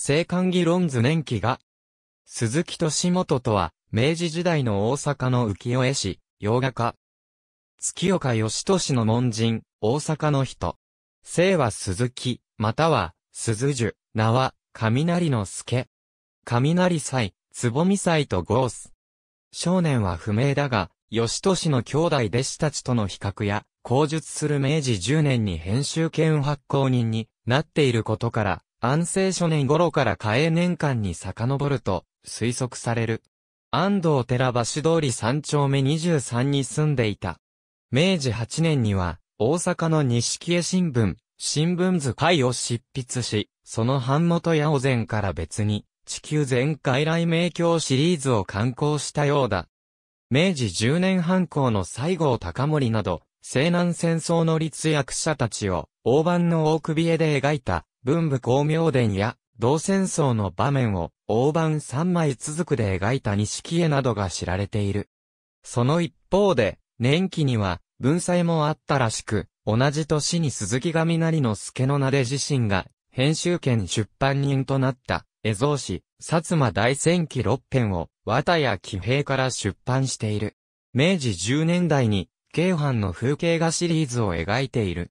生還議論図年記が、鈴木敏元とは、明治時代の大阪の浮世絵師、洋画家。月岡義俊の門人、大阪の人。姓は鈴木、または、鈴樹、名は、雷の助。雷祭、つぼみ祭とゴース。少年は不明だが、義俊の兄弟弟子たちとの比較や、口述する明治10年に編集権発行人になっていることから、安政初年頃から嘉永年間に遡ると推測される。安藤寺橋通り三丁目23に住んでいた。明治8年には大阪の木江新聞、新聞図会を執筆し、その版元やお前から別に地球全外来名教シリーズを刊行したようだ。明治10年半行の西郷隆盛など、西南戦争の立役者たちを、大判の大首絵で描いた、文武光明伝や、同戦争の場面を、大判三枚続くで描いた錦絵などが知られている。その一方で、年期には、文才もあったらしく、同じ年に鈴木上成の助の名で自身が、編集権出版人となった、絵像氏、薩摩大戦記六編を、綿谷騎兵から出版している。明治10年代に、京阪の風景画シリーズを描いている。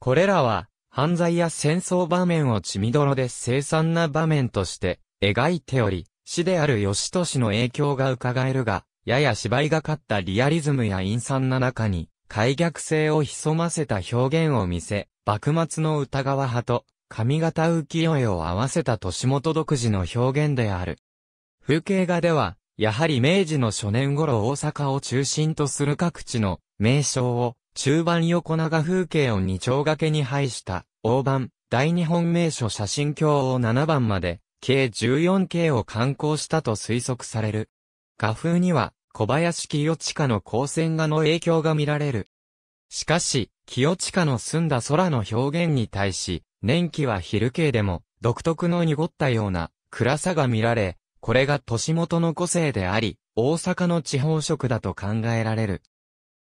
これらは、犯罪や戦争場面を血みどろで凄惨な場面として描いており、死である吉俊の影響が伺えるが、やや芝居がかったリアリズムや陰惨な中に、開逆性を潜ませた表現を見せ、幕末の歌川派と、上方浮世絵を合わせた年元独自の表現である。風景画では、やはり明治の初年頃大阪を中心とする各地の名称を中盤横長風景を二丁掛けに配した、大盤、大日本名所写真鏡を7番まで、計1 4系を観光したと推測される。画風には、小林清近の光線画の影響が見られる。しかし、清近の澄んだ空の表現に対し、年季は昼景系でも、独特の濁ったような、暗さが見られ、これが年元の個性であり、大阪の地方色だと考えられる。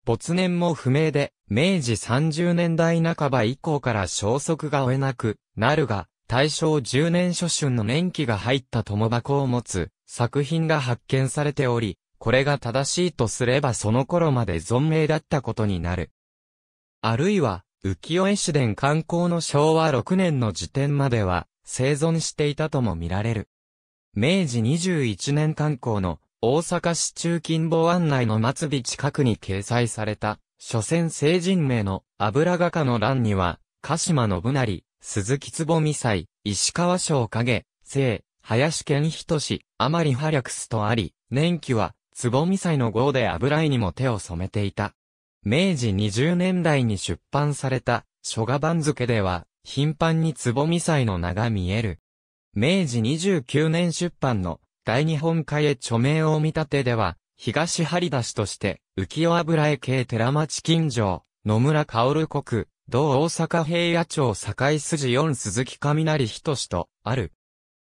没年も不明で、明治30年代半ば以降から消息が追えなくなるが、大正10年初春の年季が入った友箱を持つ作品が発見されており、これが正しいとすればその頃まで存命だったことになる。あるいは、浮世絵市伝観光の昭和6年の時点までは生存していたとも見られる。明治21年観光の大阪市中近傍案内の末尾近くに掲載された、所詮成人名の油画家の欄には、鹿島信成、鈴木つぼみ祭、石川省影、聖、林健人氏、甘利ハリャクとあり、年季は、つぼみ祭の号で油絵にも手を染めていた。明治20年代に出版された、書画番付では、頻繁につぼみ祭の名が見える。明治29年出版の、大日本海へ著名を見立てでは、東張出しとして、浮世油絵系寺町近所、野村薫国、同大阪平野町堺筋四鈴木雷仁と、ある。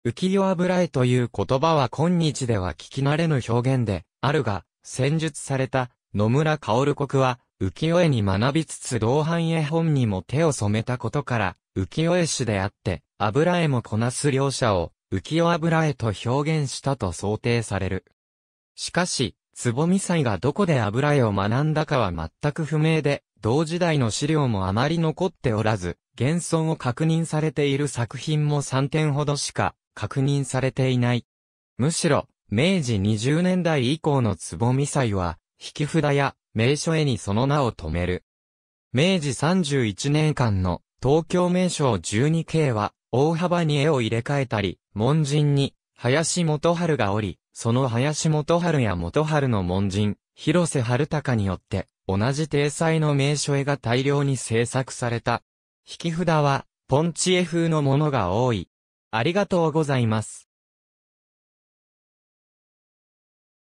浮世油絵という言葉は今日では聞き慣れぬ表現で、あるが、戦術された、野村薫国は、浮世絵に学びつつ同伴絵本にも手を染めたことから、浮世絵師であって、油絵もこなす両者を、浮世油絵と表現したと想定される。しかし、みさ祭がどこで油絵を学んだかは全く不明で、同時代の資料もあまり残っておらず、現存を確認されている作品も3点ほどしか確認されていない。むしろ、明治20年代以降のみさ祭は、引き札や名所絵にその名を止める。明治31年間の東京名所 12K は大幅に絵を入れ替えたり、門人に、林元春がおり、その林元春や元春の門人、広瀬春隆によって、同じ体裁の名所絵が大量に制作された。引き札は、ポンチエ風のものが多い。ありがとうございます。